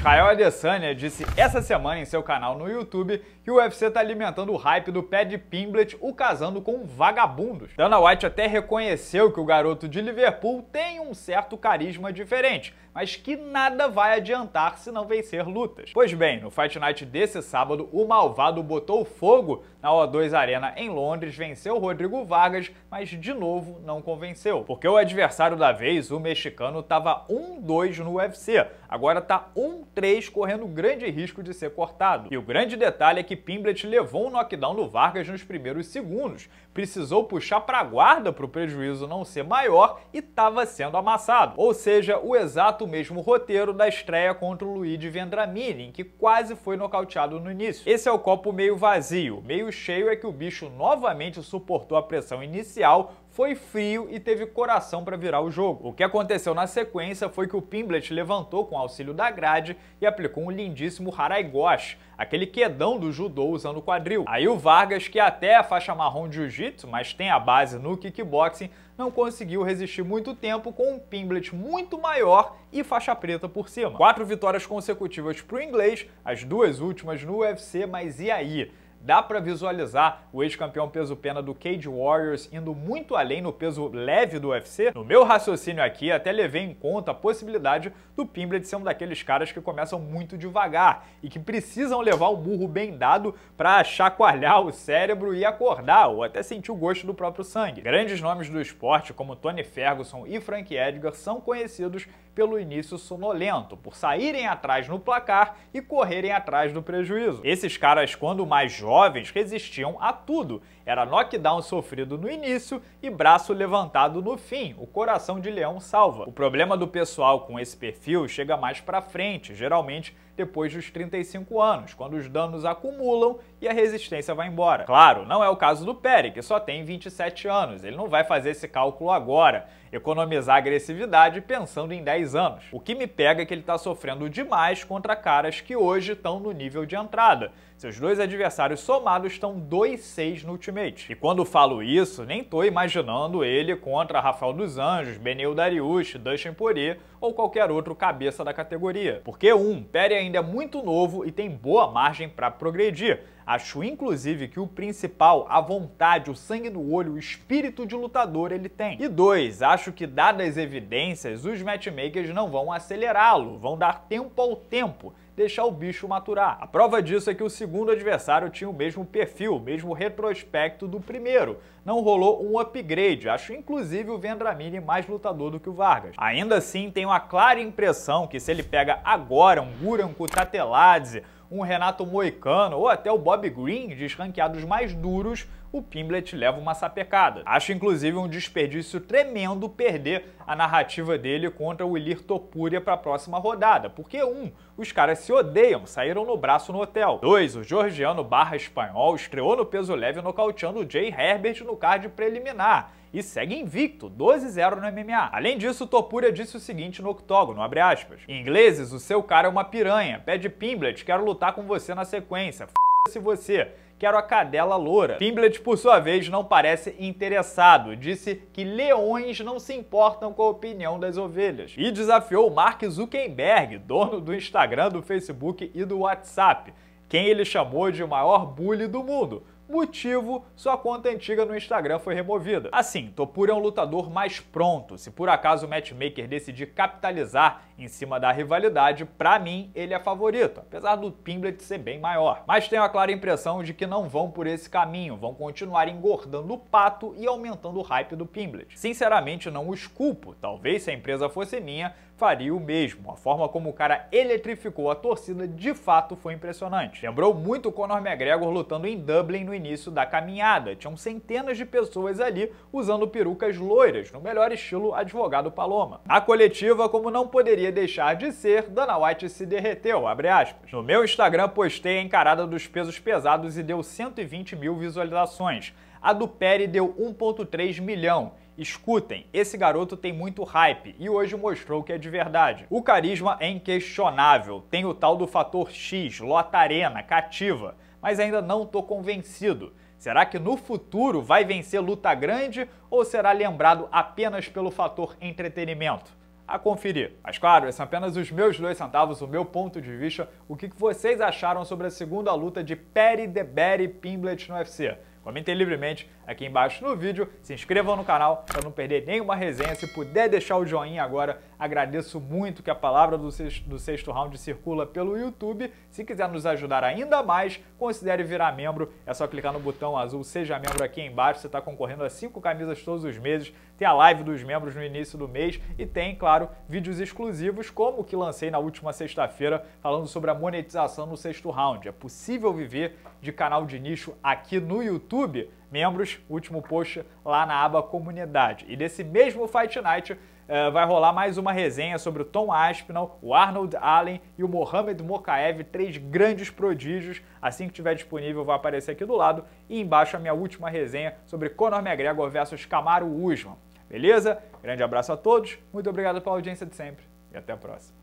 Israel Adesanya disse essa semana em seu canal no YouTube que o UFC está alimentando o hype do Pad Pimblett o casando com vagabundos. Dana White até reconheceu que o garoto de Liverpool tem um certo carisma diferente, mas que nada vai adiantar se não vencer lutas. Pois bem, no Fight Night desse sábado, o malvado botou fogo na O2 Arena em Londres, venceu Rodrigo Vargas, mas de novo não convenceu. Porque o adversário da vez, o mexicano, estava 1-2 no UFC, agora tá 1-3 correndo grande risco de ser cortado. E o grande detalhe é que Pimblet levou um knockdown no Vargas nos primeiros segundos, precisou puxar para guarda para o prejuízo não ser maior e estava sendo amassado. Ou seja, o exato o mesmo roteiro da estreia contra o Luigi Vendramini, em que quase foi nocauteado no início. Esse é o copo meio vazio, meio cheio é que o bicho novamente suportou a pressão inicial, foi frio e teve coração para virar o jogo. O que aconteceu na sequência foi que o Pimblet levantou com auxílio da grade e aplicou um lindíssimo Haraigoshi, aquele quedão do judô usando o quadril. Aí o Vargas, que é até é faixa marrom de jiu-jitsu, mas tem a base no kickboxing, não conseguiu resistir muito tempo com um Pimblet muito maior e faixa preta por cima. Quatro vitórias consecutivas para o inglês, as duas últimas no UFC, mas e aí? dá para visualizar o ex-campeão peso-pena do Cage Warriors indo muito além no peso leve do UFC? No meu raciocínio aqui, até levei em conta a possibilidade do Pimblet ser um daqueles caras que começam muito devagar e que precisam levar o um burro bem dado para chacoalhar o cérebro e acordar, ou até sentir o gosto do próprio sangue. Grandes nomes do esporte, como Tony Ferguson e Frank Edgar, são conhecidos pelo início sonolento, por saírem atrás no placar e correrem atrás do prejuízo. Esses caras, quando mais jovens, jovens resistiam a tudo. Era knockdown sofrido no início e braço levantado no fim, o coração de leão salva. O problema do pessoal com esse perfil chega mais pra frente, geralmente depois dos 35 anos, quando os danos acumulam e a resistência vai embora. Claro, não é o caso do Perry, que só tem 27 anos, ele não vai fazer esse cálculo agora, economizar agressividade pensando em 10 anos. O que me pega é que ele está sofrendo demais contra caras que hoje estão no nível de entrada. Seus dois adversários somados estão 2-6 no Ultimate. E quando falo isso, nem tô imaginando ele contra Rafael dos Anjos, Benil Darius, Dustin Poirier ou qualquer outro cabeça da categoria. Porque um, Perry ainda ainda é muito novo e tem boa margem para progredir. Acho inclusive que o principal, a vontade, o sangue no olho, o espírito de lutador ele tem. E dois, acho que dadas as evidências, os matchmakers não vão acelerá-lo, vão dar tempo ao tempo deixar o bicho maturar. A prova disso é que o segundo adversário tinha o mesmo perfil, o mesmo retrospecto do primeiro. Não rolou um upgrade, acho inclusive o Vendramini mais lutador do que o Vargas. Ainda assim, tenho a clara impressão que se ele pega agora um Guran Kutateladze, um Renato Moicano ou até o Bob Green, dos ranqueados mais duros, o Pimblet leva uma sapecada. Acho inclusive um desperdício tremendo perder a narrativa dele contra o Ilir Topuria para a próxima rodada, porque um, os caras se odeiam, saíram no braço no hotel. Dois, o georgiano barra espanhol estreou no peso leve nocauteando o Jay Herbert no card preliminar e segue invicto, 12-0 no MMA. Além disso, Topuria disse o seguinte no octógono, abre aspas, ingleses, o seu cara é uma piranha, pede Pimblet, quero lutar com você na sequência, se você. Quero a cadela loura. Pimblet, por sua vez, não parece interessado. Disse que leões não se importam com a opinião das ovelhas. E desafiou Mark Zuckerberg, dono do Instagram, do Facebook e do WhatsApp, quem ele chamou de maior bully do mundo. Motivo, sua conta antiga no Instagram foi removida. Assim, Topura é um lutador mais pronto. Se por acaso o matchmaker decidir capitalizar em cima da rivalidade, para mim, ele é favorito, apesar do Pimblet ser bem maior. Mas tenho a clara impressão de que não vão por esse caminho, vão continuar engordando o pato e aumentando o hype do Pimblet. Sinceramente, não os culpo, talvez se a empresa fosse minha, faria o mesmo. A forma como o cara eletrificou a torcida de fato foi impressionante. Lembrou muito o Conor McGregor lutando em Dublin no início da caminhada. Tinham centenas de pessoas ali usando perucas loiras, no melhor estilo advogado Paloma. Na coletiva, como não poderia deixar de ser, Dana White se derreteu, No meu Instagram postei a encarada dos pesos pesados e deu 120 mil visualizações. A do Perry deu 1.3 milhão. Escutem, esse garoto tem muito hype e hoje mostrou que é de verdade. O carisma é inquestionável, tem o tal do fator X, lota arena, cativa, mas ainda não tô convencido. Será que no futuro vai vencer luta grande ou será lembrado apenas pelo fator entretenimento? a conferir. Mas claro, esses são apenas os meus dois centavos, o meu ponto de vista, o que vocês acharam sobre a segunda luta de Perry Deberi Pimblet no UFC. Comentem livremente aqui embaixo no vídeo. Se inscrevam no canal para não perder nenhuma resenha. Se puder deixar o joinha agora, agradeço muito que a palavra do sexto, do sexto round circula pelo YouTube. Se quiser nos ajudar ainda mais, considere virar membro. É só clicar no botão azul Seja Membro aqui embaixo. Você está concorrendo a cinco camisas todos os meses. Tem a live dos membros no início do mês e tem, claro, vídeos exclusivos, como o que lancei na última sexta-feira, falando sobre a monetização no sexto round. É possível viver de canal de nicho aqui no YouTube? membros, último post lá na aba comunidade. E desse mesmo Fight Night uh, vai rolar mais uma resenha sobre o Tom Aspinall, o Arnold Allen e o Mohamed Mokaev, três grandes prodígios. Assim que tiver disponível vai aparecer aqui do lado e embaixo a minha última resenha sobre Conor McGregor versus Camaro Usman. Beleza? Grande abraço a todos, muito obrigado pela audiência de sempre e até a próxima.